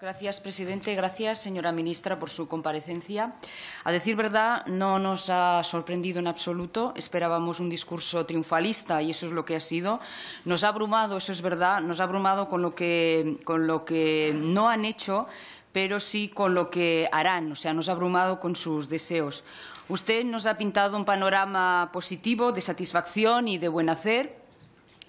Gracias, presidente. Gracias, señora ministra, por su comparecencia. A decir verdad, no nos ha sorprendido en absoluto. Esperábamos un discurso triunfalista y eso es lo que ha sido. Nos ha abrumado, eso es verdad, nos ha abrumado con lo que, con lo que no han hecho, pero sí con lo que harán. O sea, nos ha abrumado con sus deseos. Usted nos ha pintado un panorama positivo de satisfacción y de buen hacer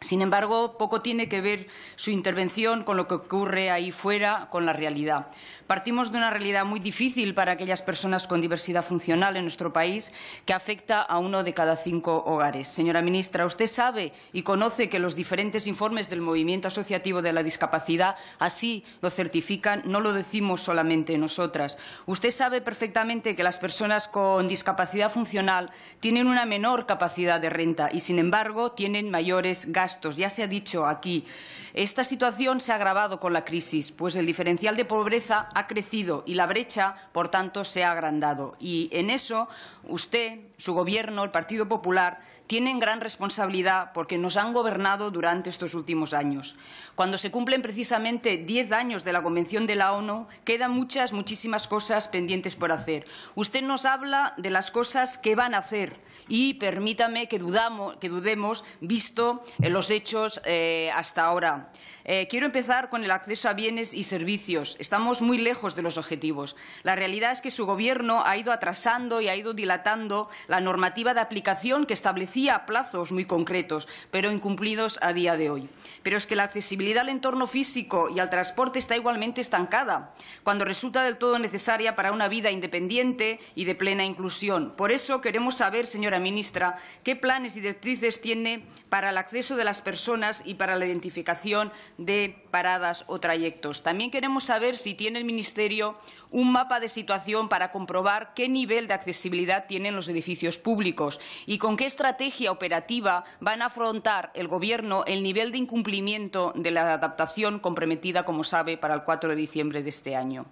sin embargo, poco tiene que ver su intervención con lo que ocurre ahí fuera, con la realidad. Partimos de una realidad muy difícil para aquellas personas con diversidad funcional en nuestro país, que afecta a uno de cada cinco hogares. Señora ministra, usted sabe y conoce que los diferentes informes del Movimiento Asociativo de la Discapacidad así lo certifican, no lo decimos solamente nosotras. Usted sabe perfectamente que las personas con discapacidad funcional tienen una menor capacidad de renta y, sin embargo, tienen mayores gastos ya se ha dicho aquí, esta situación se ha agravado con la crisis, pues el diferencial de pobreza ha crecido y la brecha, por tanto, se ha agrandado. Y en eso usted, su gobierno, el Partido Popular, tienen gran responsabilidad porque nos han gobernado durante estos últimos años. Cuando se cumplen precisamente diez años de la Convención de la ONU, quedan muchas, muchísimas cosas pendientes por hacer. Usted nos habla de las cosas que van a hacer y permítame que, dudemos visto los hechos eh, hasta ahora. Eh, quiero empezar con el acceso a bienes y servicios. Estamos muy lejos de los objetivos. La realidad es que su Gobierno ha ido atrasando y ha ido dilatando la normativa de aplicación que establecía plazos muy concretos, pero incumplidos a día de hoy. Pero es que la accesibilidad al entorno físico y al transporte está igualmente estancada, cuando resulta del todo necesaria para una vida independiente y de plena inclusión. Por eso queremos saber, señora ministra, qué planes y directrices tiene para el acceso de las personas y para la identificación de paradas o trayectos. También queremos saber si tiene el Ministerio un mapa de situación para comprobar qué nivel de accesibilidad tienen los edificios servicios públicos y con qué estrategia operativa van a afrontar el Gobierno el nivel de incumplimiento de la adaptación comprometida, como sabe, para el 4 de diciembre de este año.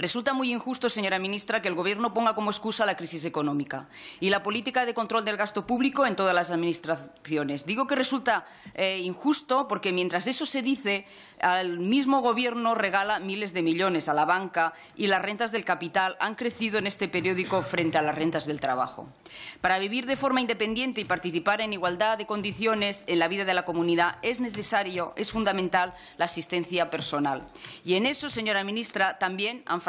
Resulta muy injusto, señora ministra, que el Gobierno ponga como excusa la crisis económica y la política de control del gasto público en todas las administraciones. Digo que resulta eh, injusto porque mientras eso se dice, al mismo Gobierno regala miles de millones a la banca y las rentas del capital han crecido en este periódico frente a las rentas del trabajo. Para vivir de forma independiente y participar en igualdad de condiciones en la vida de la comunidad es necesario, es fundamental la asistencia personal. Y en eso, señora ministra, también han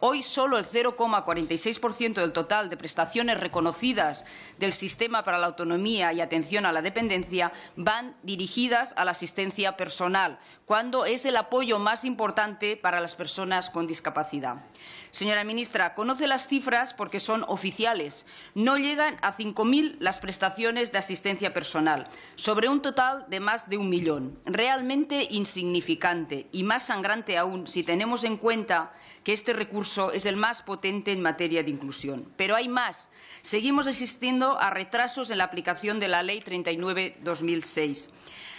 Hoy solo el 0,46% del total de prestaciones reconocidas del Sistema para la Autonomía y Atención a la Dependencia van dirigidas a la asistencia personal, cuando es el apoyo más importante para las personas con discapacidad. Señora ministra, conoce las cifras porque son oficiales. No llegan a 5.000 las prestaciones de asistencia personal, sobre un total de más de un millón. Realmente insignificante y más sangrante aún si tenemos en cuenta que este recurso es el más potente en materia de inclusión. Pero hay más. Seguimos asistiendo a retrasos en la aplicación de la Ley 39-2006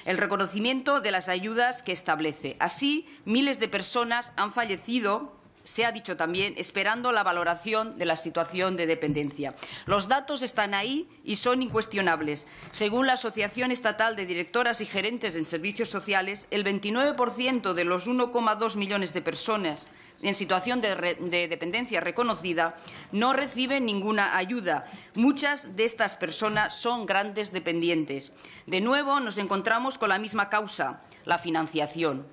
el reconocimiento de las ayudas que establece. Así, miles de personas han fallecido se ha dicho también, esperando la valoración de la situación de dependencia. Los datos están ahí y son incuestionables. Según la Asociación Estatal de Directoras y Gerentes en Servicios Sociales, el 29% de los 1,2 millones de personas en situación de, dependencia reconocida no reciben ninguna ayuda. Muchas de estas personas son grandes dependientes. De nuevo, nos encontramos con la misma causa, la financiación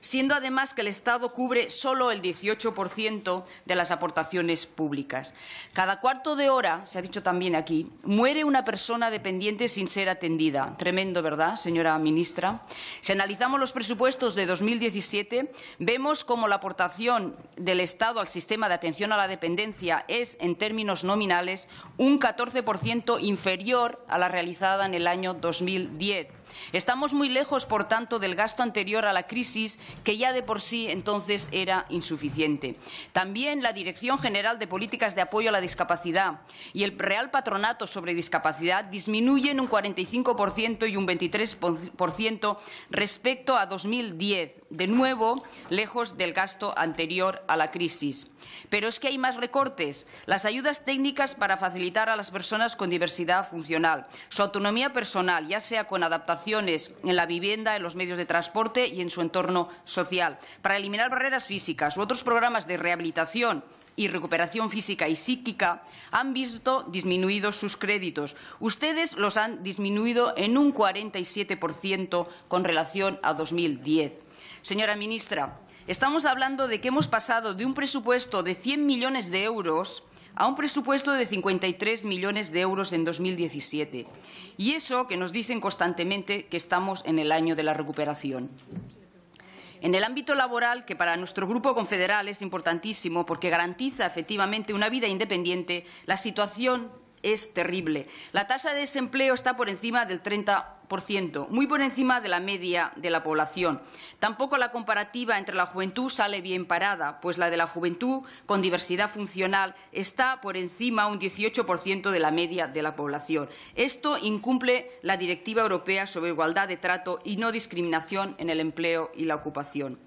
siendo además que el Estado cubre solo el 18% de las aportaciones públicas. Cada cuarto de hora, se ha dicho también aquí, muere una persona dependiente sin ser atendida. Tremendo, ¿verdad, señora ministra? Si analizamos los presupuestos de 2017, vemos cómo la aportación del Estado al sistema de atención a la dependencia es, en términos nominales, un 14% inferior a la realizada en el año 2010. Estamos muy lejos, por tanto, del gasto anterior a la crisis que ya de por sí entonces era insuficiente. También la Dirección General de Políticas de Apoyo a la Discapacidad y el Real Patronato sobre Discapacidad disminuyen un 45% y un 23% respecto a 2010, de nuevo lejos del gasto anterior a la crisis. Pero es que hay más recortes. Las ayudas técnicas para facilitar a las personas con diversidad funcional, su autonomía personal, ya sea con adaptaciones en la vivienda, en los medios de transporte y en su entorno social, para eliminar barreras físicas u otros programas de rehabilitación y recuperación física y psíquica han visto disminuidos sus créditos. Ustedes los han disminuido en un 47% con relación a 2010. Señora ministra, estamos hablando de que hemos pasado de un presupuesto de 100 millones de euros a un presupuesto de 53 millones de euros en 2017. Y eso que nos dicen constantemente que estamos en el año de la recuperación. En el ámbito laboral, que para nuestro grupo confederal es importantísimo porque garantiza efectivamente una vida independiente, la situación es terrible. La tasa de desempleo está por encima del 30%, muy por encima de la media de la población. Tampoco la comparativa entre la juventud sale bien parada, pues la de la juventud con diversidad funcional está por encima un 18% de la media de la población. Esto incumple la Directiva Europea sobre Igualdad de Trato y No Discriminación en el Empleo y la Ocupación.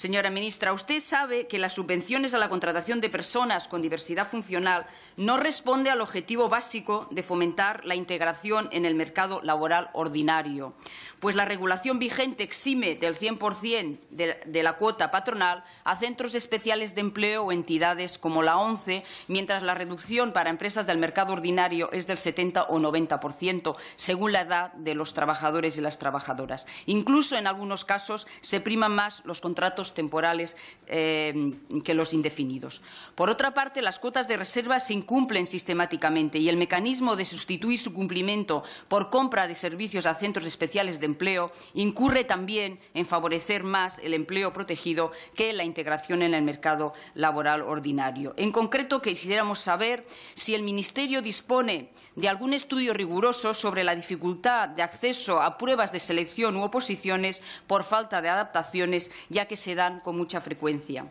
Señora ministra, usted sabe que las subvenciones a la contratación de personas con diversidad funcional no responde al objetivo básico de fomentar la integración en el mercado laboral ordinario, pues la regulación vigente exime del 100% de, la cuota patronal a centros especiales de empleo o entidades como la ONCE, mientras la reducción para empresas del mercado ordinario es del 70 o 90%, según la edad de los trabajadores y las trabajadoras. Incluso en algunos casos se priman más los contratos temporales eh, que los indefinidos. Por otra parte, las cuotas de reserva se incumplen sistemáticamente y el mecanismo de sustituir su cumplimiento por compra de servicios a centros especiales de empleo incurre también en favorecer más el empleo protegido que la integración en el mercado laboral ordinario. En concreto, quisiéramos saber si el Ministerio dispone de algún estudio riguroso sobre la dificultad de acceso a pruebas de selección u oposiciones por falta de adaptaciones, ya que se dan con mucha frecuencia.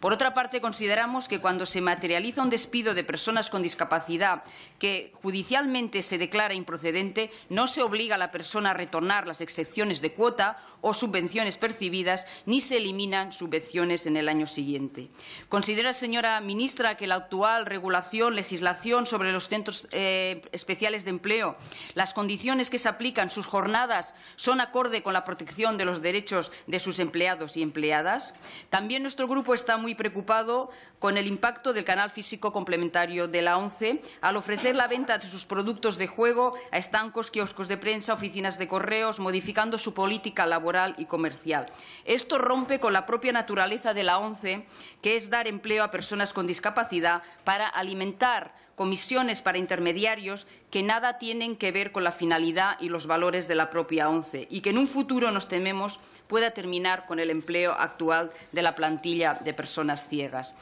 Por otra parte, consideramos que cuando se materializa un despido de personas con discapacidad que judicialmente se declara improcedente, no se obliga a la persona a retornar las excepciones de cuota o subvenciones percibidas, ni se eliminan subvenciones en el año siguiente. ¿Considera, señora ministra, que la actual regulación, legislación sobre los centros eh, especiales de empleo, las condiciones que se aplican, sus jornadas, son acorde con la protección de los derechos de sus empleados y empleadas? También nuestro grupo está muy preocupado con el impacto del canal físico complementario de la ONCE al ofrecer la venta de sus productos de juego a estancos, kioscos de prensa, oficinas de correos, modificando su política laboral y comercial. Esto rompe con la propia naturaleza de la ONCE, que es dar empleo a personas con discapacidad para alimentar comisiones para intermediarios que nada tienen que ver con la finalidad y los valores de la propia ONCE y que en un futuro, nos tememos, pueda terminar con el empleo actual de la plantilla de personas ciegas.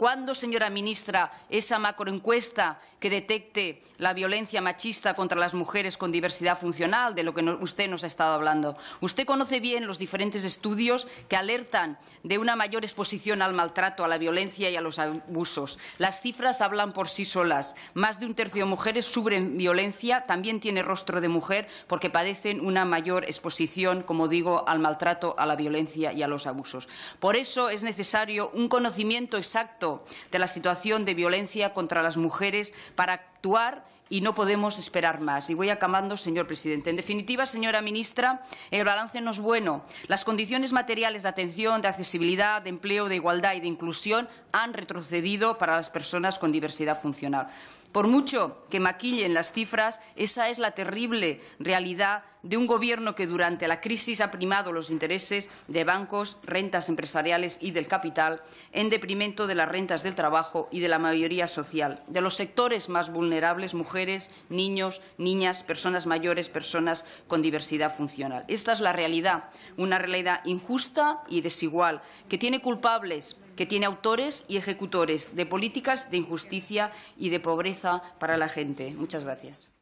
¿Cuándo, señora ministra, esa macroencuesta que detecte la violencia machista contra las mujeres con diversidad funcional, de lo que usted nos ha estado hablando? Usted conoce bien los diferentes estudios que alertan de una mayor exposición al maltrato, a la violencia y a los abusos. Las cifras hablan por sí solas. Más de un tercio de mujeres sufren violencia, también tiene rostro de mujer, porque padecen una mayor exposición, como digo, al maltrato, a la violencia y a los abusos. Por eso es necesario un conocimiento exacto de la situación de violencia contra las mujeres para actuar y no podemos esperar más. Y voy acabando, señor presidente. En definitiva, señora ministra, el balance no es bueno. Las condiciones materiales de atención, de accesibilidad, de empleo, de igualdad y de inclusión han retrocedido para las personas con diversidad funcional. Por mucho que maquillen las cifras, esa es la terrible realidad de un Gobierno que durante la crisis ha primado los intereses de bancos, rentas empresariales y del capital en deprimento de las rentas del trabajo y de la mayoría social, de los sectores más vulnerables, mujeres mujeres, niños, niñas, personas mayores, personas con diversidad funcional. Esta es la realidad, una realidad injusta y desigual, que tiene culpables, que tiene autores y ejecutores de políticas de injusticia y de pobreza para la gente. Muchas gracias.